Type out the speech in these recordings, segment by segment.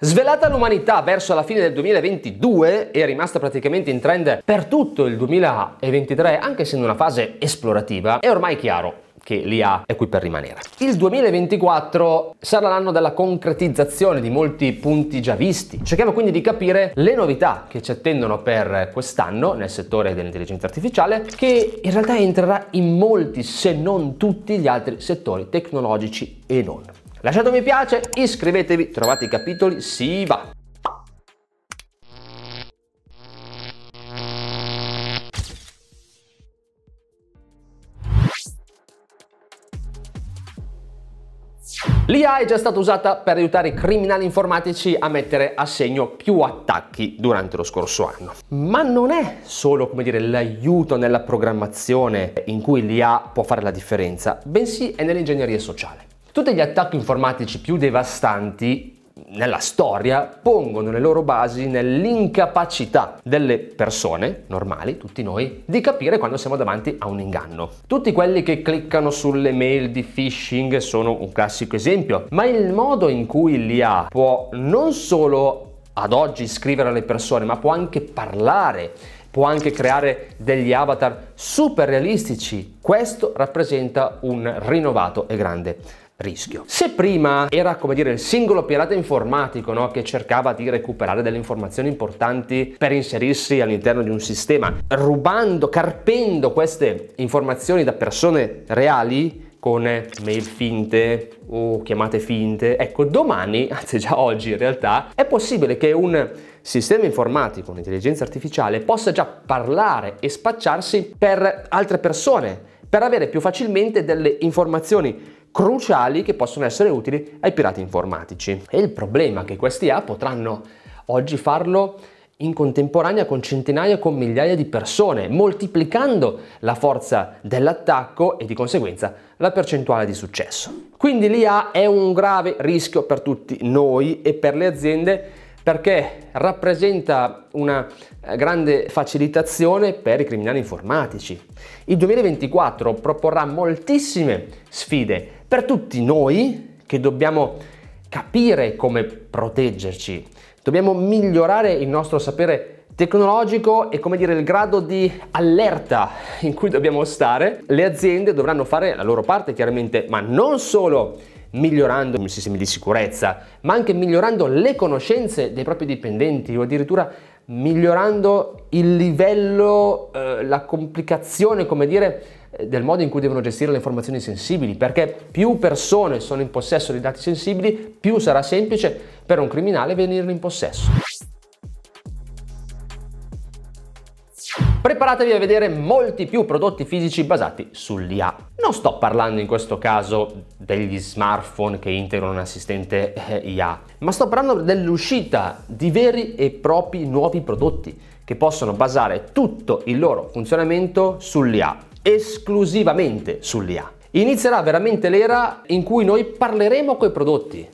Svelata l'umanità verso la fine del 2022 e rimasta praticamente in trend per tutto il 2023, anche se in una fase esplorativa, è ormai chiaro che l'IA è qui per rimanere. Il 2024 sarà l'anno della concretizzazione di molti punti già visti. Cerchiamo quindi di capire le novità che ci attendono per quest'anno nel settore dell'intelligenza artificiale, che in realtà entrerà in molti, se non tutti gli altri settori tecnologici e non. Lasciate un mi piace, iscrivetevi, trovate i capitoli, si va! L'IA è già stata usata per aiutare i criminali informatici a mettere a segno più attacchi durante lo scorso anno. Ma non è solo, come dire, l'aiuto nella programmazione in cui l'IA può fare la differenza, bensì è nell'ingegneria sociale. Tutti gli attacchi informatici più devastanti nella storia pongono le loro basi nell'incapacità delle persone normali, tutti noi, di capire quando siamo davanti a un inganno. Tutti quelli che cliccano sulle mail di phishing sono un classico esempio, ma il modo in cui l'IA può non solo ad oggi scrivere alle persone, ma può anche parlare, può anche creare degli avatar super realistici. Questo rappresenta un rinnovato e grande rischio. Se prima era come dire il singolo pirata informatico no? che cercava di recuperare delle informazioni importanti per inserirsi all'interno di un sistema, rubando, carpendo queste informazioni da persone reali, con mail finte o chiamate finte. Ecco, domani, anzi già oggi in realtà, è possibile che un sistema informatico, un'intelligenza artificiale, possa già parlare e spacciarsi per altre persone, per avere più facilmente delle informazioni cruciali che possono essere utili ai pirati informatici. E il problema è che questi A potranno oggi farlo in contemporanea con centinaia con migliaia di persone, moltiplicando la forza dell'attacco e di conseguenza la percentuale di successo. Quindi l'IA è un grave rischio per tutti noi e per le aziende perché rappresenta una eh, grande facilitazione per i criminali informatici. Il 2024 proporrà moltissime sfide per tutti noi che dobbiamo capire come proteggerci, dobbiamo migliorare il nostro sapere tecnologico e come dire il grado di allerta in cui dobbiamo stare, le aziende dovranno fare la loro parte chiaramente, ma non solo migliorando i sistemi di sicurezza, ma anche migliorando le conoscenze dei propri dipendenti o addirittura migliorando il livello, eh, la complicazione, come dire, eh, del modo in cui devono gestire le informazioni sensibili, perché più persone sono in possesso di dati sensibili, più sarà semplice per un criminale venirne in possesso. Preparatevi a vedere molti più prodotti fisici basati sull'IA. Non sto parlando in questo caso degli smartphone che integrano un assistente eh, IA, ma sto parlando dell'uscita di veri e propri nuovi prodotti che possono basare tutto il loro funzionamento sull'IA esclusivamente sull'IA. Inizierà veramente l'era in cui noi parleremo coi prodotti,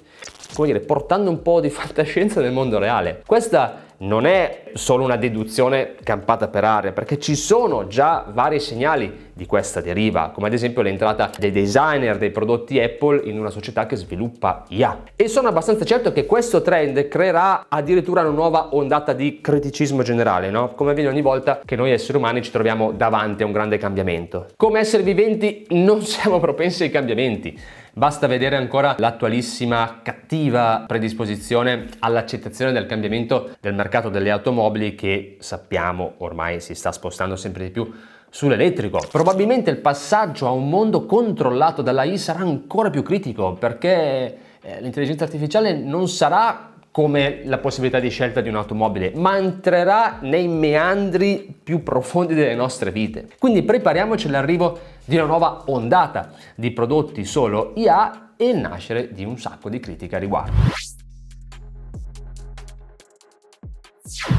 come dire, portando un po' di fantascienza nel mondo reale. Questa non è solo una deduzione campata per aria, perché ci sono già vari segnali di questa deriva, come ad esempio l'entrata dei designer dei prodotti Apple in una società che sviluppa IA. E sono abbastanza certo che questo trend creerà addirittura una nuova ondata di criticismo generale, no? Come avviene ogni volta che noi esseri umani ci troviamo davanti a un grande cambiamento. Come esseri viventi non siamo propensi ai cambiamenti. Basta vedere ancora l'attualissima cattiva predisposizione all'accettazione del cambiamento del mercato delle automobili che sappiamo ormai si sta spostando sempre di più sull'elettrico. Probabilmente il passaggio a un mondo controllato dalla I sarà ancora più critico perché eh, l'intelligenza artificiale non sarà come la possibilità di scelta di un'automobile, ma entrerà nei meandri più profondi delle nostre vite. Quindi prepariamoci all'arrivo di una nuova ondata di prodotti solo IA e il nascere di un sacco di critiche a riguardo.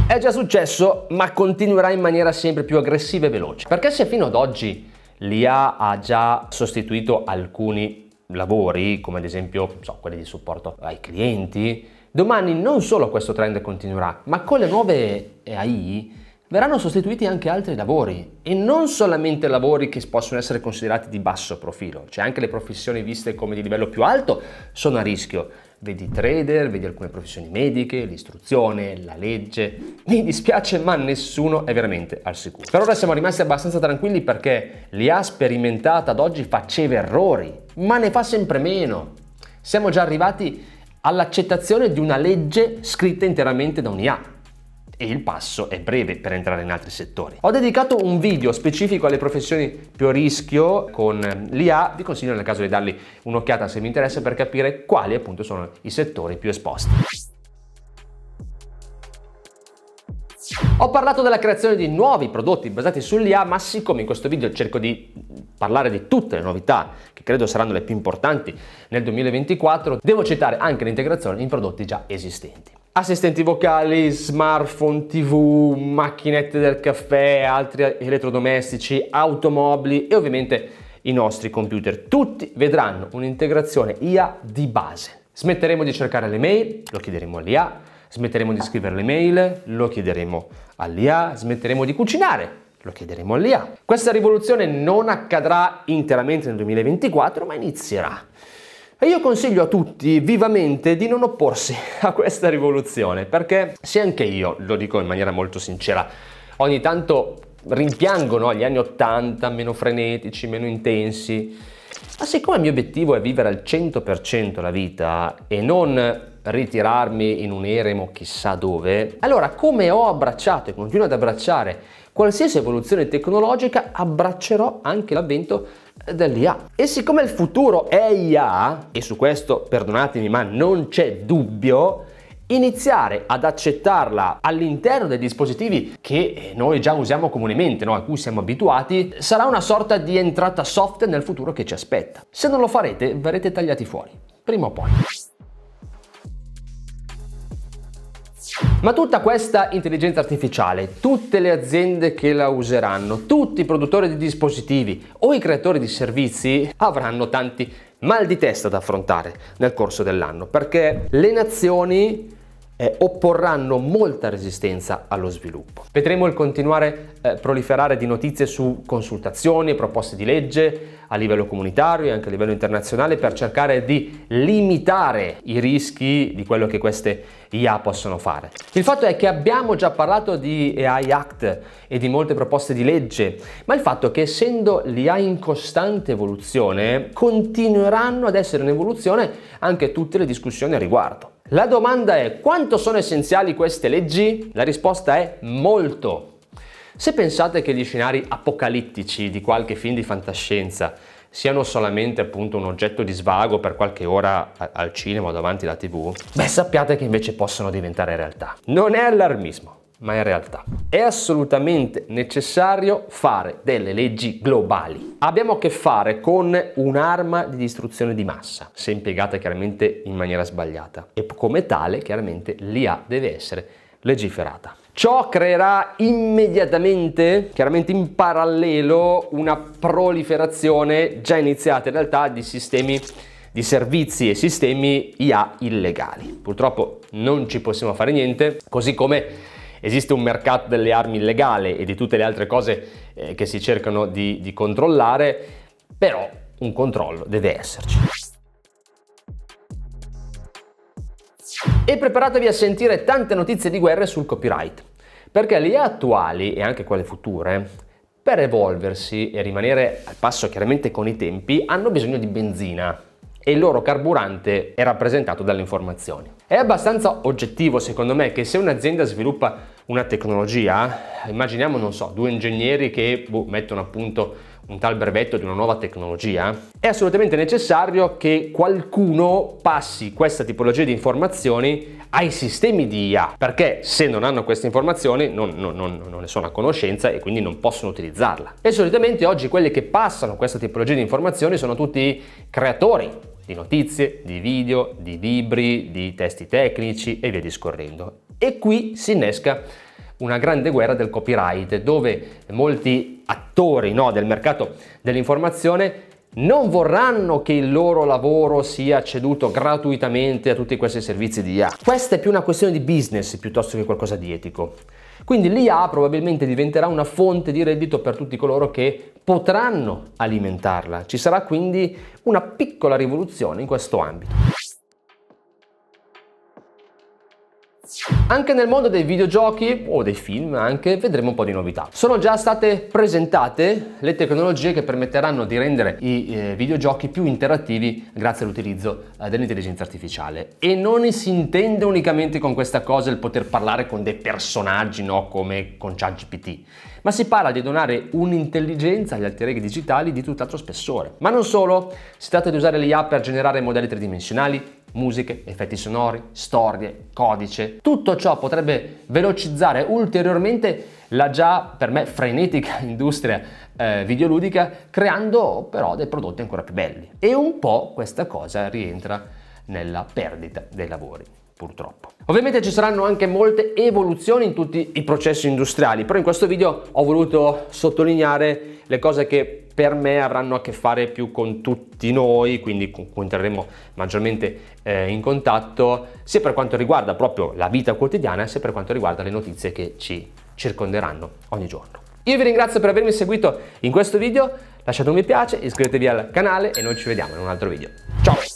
È già successo, ma continuerà in maniera sempre più aggressiva e veloce. Perché se fino ad oggi l'IA ha già sostituito alcuni lavori, come ad esempio so, quelli di supporto ai clienti, domani non solo questo trend continuerà, ma con le nuove AI verranno sostituiti anche altri lavori e non solamente lavori che possono essere considerati di basso profilo, cioè anche le professioni viste come di livello più alto sono a rischio. Vedi trader, vedi alcune professioni mediche, l'istruzione, la legge. Mi dispiace, ma nessuno è veramente al sicuro. Per ora siamo rimasti abbastanza tranquilli perché l'IA sperimentata ad oggi faceva errori, ma ne fa sempre meno. Siamo già arrivati all'accettazione di una legge scritta interamente da un'IA e il passo è breve per entrare in altri settori. Ho dedicato un video specifico alle professioni più a rischio con l'IA, vi consiglio nel caso di dargli un'occhiata se vi interessa per capire quali appunto sono i settori più esposti. Ho parlato della creazione di nuovi prodotti basati sull'IA, ma siccome in questo video cerco di parlare di tutte le novità che credo saranno le più importanti nel 2024, devo citare anche l'integrazione in prodotti già esistenti assistenti vocali, smartphone, tv, macchinette del caffè, altri elettrodomestici, automobili e ovviamente i nostri computer. Tutti vedranno un'integrazione IA di base. Smetteremo di cercare le mail, lo chiederemo all'IA, smetteremo di scrivere le mail, lo chiederemo all'IA, smetteremo di cucinare, lo chiederemo all'IA. Questa rivoluzione non accadrà interamente nel 2024, ma inizierà. E io consiglio a tutti vivamente di non opporsi a questa rivoluzione, perché se anche io, lo dico in maniera molto sincera, ogni tanto rimpiango no, gli anni 80, meno frenetici, meno intensi, ma siccome il mio obiettivo è vivere al 100% la vita e non ritirarmi in un eremo chissà dove, allora come ho abbracciato e continuo ad abbracciare qualsiasi evoluzione tecnologica, abbraccerò anche l'avvento dell'IA. E siccome il futuro è IA, e su questo perdonatemi ma non c'è dubbio, iniziare ad accettarla all'interno dei dispositivi che eh, noi già usiamo comunemente, no? a cui siamo abituati, sarà una sorta di entrata soft nel futuro che ci aspetta. Se non lo farete verrete tagliati fuori, prima o poi. Ma tutta questa intelligenza artificiale, tutte le aziende che la useranno, tutti i produttori di dispositivi o i creatori di servizi avranno tanti mal di testa da affrontare nel corso dell'anno perché le nazioni eh, opporranno molta resistenza allo sviluppo. Vedremo il continuare eh, proliferare di notizie su consultazioni e proposte di legge a livello comunitario e anche a livello internazionale per cercare di limitare i rischi di quello che queste IA possono fare. Il fatto è che abbiamo già parlato di AI Act e di molte proposte di legge, ma il fatto è che essendo l'IA in costante evoluzione, continueranno ad essere in evoluzione anche tutte le discussioni a riguardo. La domanda è quanto sono essenziali queste leggi? La risposta è molto. Se pensate che gli scenari apocalittici di qualche film di fantascienza siano solamente appunto un oggetto di svago per qualche ora al cinema o davanti alla tv, beh sappiate che invece possono diventare realtà. Non è allarmismo ma in realtà è assolutamente necessario fare delle leggi globali. Abbiamo a che fare con un'arma di distruzione di massa, se impiegata chiaramente in maniera sbagliata e come tale chiaramente l'IA deve essere legiferata. Ciò creerà immediatamente, chiaramente in parallelo, una proliferazione già iniziata in realtà di sistemi di servizi e sistemi IA illegali. Purtroppo non ci possiamo fare niente, così come Esiste un mercato delle armi illegale e di tutte le altre cose eh, che si cercano di, di controllare, però un controllo deve esserci. E preparatevi a sentire tante notizie di guerra sul copyright, perché le idee attuali e anche quelle future per evolversi e rimanere al passo chiaramente con i tempi hanno bisogno di benzina e il loro carburante è rappresentato dalle informazioni. È abbastanza oggettivo secondo me che se un'azienda sviluppa una tecnologia, immaginiamo, non so, due ingegneri che boh, mettono appunto un tal brevetto di una nuova tecnologia, è assolutamente necessario che qualcuno passi questa tipologia di informazioni ai sistemi di IA, perché se non hanno queste informazioni non, non, non, non ne sono a conoscenza e quindi non possono utilizzarla. E solitamente oggi quelli che passano questa tipologia di informazioni sono tutti creatori di notizie, di video, di libri, di testi tecnici e via discorrendo. E qui si innesca una grande guerra del copyright dove molti attori no, del mercato dell'informazione non vorranno che il loro lavoro sia ceduto gratuitamente a tutti questi servizi di IA. Questa è più una questione di business piuttosto che qualcosa di etico. Quindi l'IA probabilmente diventerà una fonte di reddito per tutti coloro che potranno alimentarla. Ci sarà quindi una piccola rivoluzione in questo ambito. Anche nel mondo dei videogiochi o dei film anche vedremo un po' di novità. Sono già state presentate le tecnologie che permetteranno di rendere i eh, videogiochi più interattivi grazie all'utilizzo eh, dell'intelligenza artificiale e non si intende unicamente con questa cosa il poter parlare con dei personaggi no? come con ChatGPT, ma si parla di donare un'intelligenza agli alter ego digitali di tutt'altro spessore. Ma non solo, si tratta di usare l'IA per generare modelli tridimensionali, musiche, effetti sonori, storie, codice. Tutto ciò potrebbe velocizzare ulteriormente la già per me frenetica industria eh, videoludica, creando però dei prodotti ancora più belli. E un po' questa cosa rientra nella perdita dei lavori purtroppo. Ovviamente ci saranno anche molte evoluzioni in tutti i processi industriali, però in questo video ho voluto sottolineare le cose che per me avranno a che fare più con tutti noi, quindi con cui entreremo maggiormente eh, in contatto, sia per quanto riguarda proprio la vita quotidiana, sia per quanto riguarda le notizie che ci circonderanno ogni giorno. Io vi ringrazio per avermi seguito in questo video, lasciate un mi piace, iscrivetevi al canale e noi ci vediamo in un altro video. Ciao!